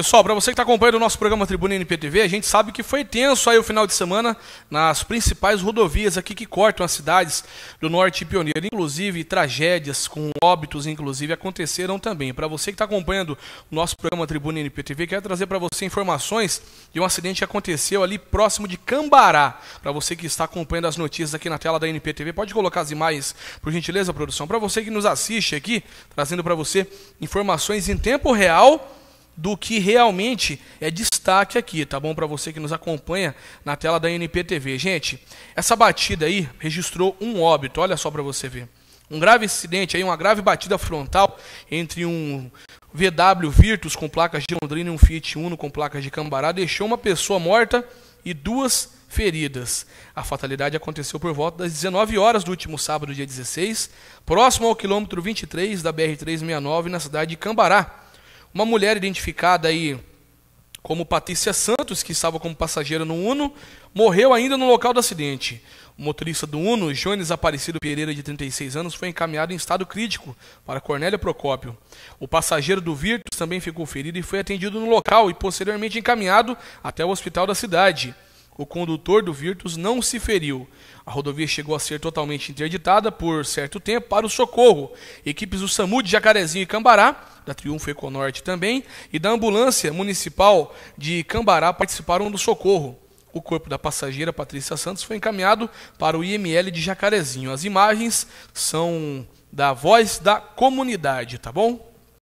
Pessoal, para você que está acompanhando o nosso programa Tribuna NPTV, a gente sabe que foi tenso aí o final de semana nas principais rodovias aqui que cortam as cidades do Norte Pioneiro. Inclusive, tragédias com óbitos, inclusive, aconteceram também. Para você que está acompanhando o nosso programa Tribuna NPTV, quero trazer para você informações de um acidente que aconteceu ali próximo de Cambará. Para você que está acompanhando as notícias aqui na tela da NPTV, pode colocar as imagens, por gentileza, produção. Para você que nos assiste aqui, trazendo para você informações em tempo real do que realmente é destaque aqui, tá bom? Para você que nos acompanha na tela da NPTV. Gente, essa batida aí registrou um óbito, olha só para você ver. Um grave acidente aí, uma grave batida frontal entre um VW Virtus com placas de Londrina e um Fiat Uno com placas de Cambará deixou uma pessoa morta e duas feridas. A fatalidade aconteceu por volta das 19 horas do último sábado, dia 16, próximo ao quilômetro 23 da BR-369, na cidade de Cambará. Uma mulher identificada aí como Patrícia Santos, que estava como passageira no Uno, morreu ainda no local do acidente. O motorista do Uno, Jones Aparecido Pereira, de 36 anos, foi encaminhado em estado crítico para Cornélia Procópio. O passageiro do Virtus também ficou ferido e foi atendido no local e posteriormente encaminhado até o hospital da cidade. O condutor do Virtus não se feriu. A rodovia chegou a ser totalmente interditada por certo tempo para o socorro. Equipes do SAMU de Jacarezinho e Cambará da Triunfo Econorte também, e da ambulância municipal de Cambará participaram do socorro. O corpo da passageira Patrícia Santos foi encaminhado para o IML de Jacarezinho. As imagens são da voz da comunidade, tá bom?